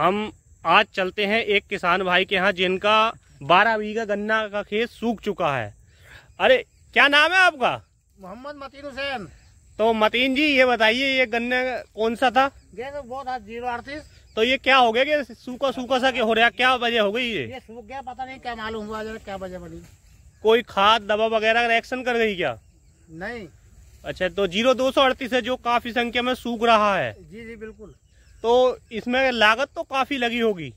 हम आज चलते हैं एक किसान भाई के यहाँ जिनका बारह बीघा गन्ना का खेत सूख चुका है अरे क्या नाम है आपका मोहम्मद मतीन हुसैन तो मतीन जी ये बताइए ये गन्ने कौन सा था तो जीरो अड़तीस तो ये क्या हो गया कि सूखा सूखा सा क्या हो रहा क्या वजह हो गई ये ये सूख गया पता नहीं क्या मालूम हुआ क्या वजह बनी कोई खाद दवा वगैरह रिएक्शन कर गई क्या नहीं अच्छा तो जीरो दो सौ अड़तीस है जो काफी संख्या में सूख रहा है जी जी बिल्कुल तो इसमें लागत तो काफ़ी लगी होगी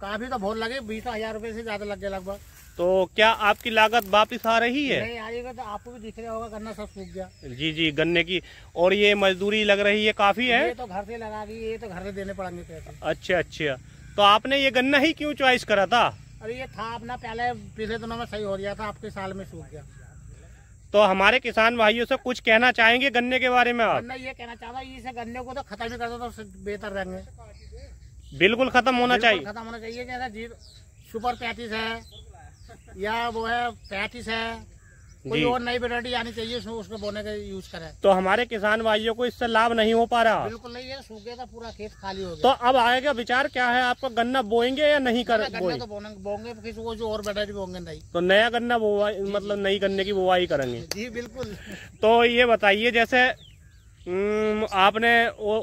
काफ़ी तो बहुत लगे बीस हजार रूपए से ज़्यादा लग गया लगभग तो क्या आपकी लागत वापिस आ रही है नहीं आएगा तो आपको भी दिख रहा होगा गन्ना सब सूख गया जी जी गन्ने की और ये मजदूरी लग रही है काफ़ी है ये तो घर से लगा दी ये तो घर से देने पड़ेंगे अच्छा अच्छा तो आपने ये गन्ना ही क्यों चॉइस करा था अरे ये था अपना पहले पिछले दिनों में सही हो गया था आपके साल में सूख गया तो हमारे किसान भाइयों से कुछ कहना चाहेंगे गन्ने के बारे में आप मैं ये कहना चाहता हूँ इसे गन्ने को तो खत्म ही कर दो तो बेहतर रहेंगे बिल्कुल खत्म होना चाहिए खत्म होना चाहिए जैसे सुपर पैंतीस है या वो है पैंतीस है कोई और नई वेराइटी आनी चाहिए इसमें उसको बोने का यूज करें तो हमारे किसान भाइयों को इससे लाभ नहीं हो पा रहा बिल्कुल नहीं है सूखे का पूरा खेत खाली हो तो गया तो अब आएगा विचार क्या है आपका गन्ना बोएंगे या नहीं कर तो बोएंगे तो जो और वेरायटी बोएंगे नहीं तो नया गन्ना बोवाई मतलब नई गन्ने की बुवाई करेंगे जी बिल्कुल तो ये बताइए जैसे हम्म, आपने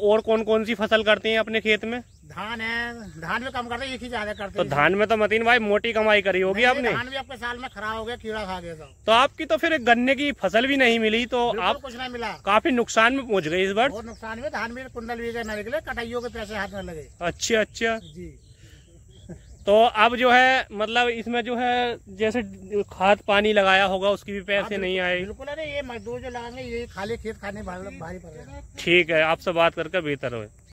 और कौन कौन सी फसल करती है अपने खेत में धान है धान में कम करते एक ही ज्यादा करते तो धान में तो मतीन भाई मोटी कमाई करी होगी आपने धान भी आपके साल में खराब हो गया कीड़ा खा गया तो आपकी तो फिर गन्ने की फसल भी नहीं मिली तो आप कुछ नहीं मिला काफी नुकसान में पहुँच गए इस बार बहुत नुकसान में धान में कुंडल भी गए निकले कटाइयों के पैसे हाथ में लगे अच्छा अच्छा जी तो अब जो है मतलब इसमें जो है जैसे खाद पानी लगाया होगा उसकी भी पैसे हाँ, नहीं आए बिल्कुल अरे ये मजदूर जो लगाएंगे ये खाली खेत खाने भारी पड़ेगा ठीक है आपसे बात करके बेहतर हो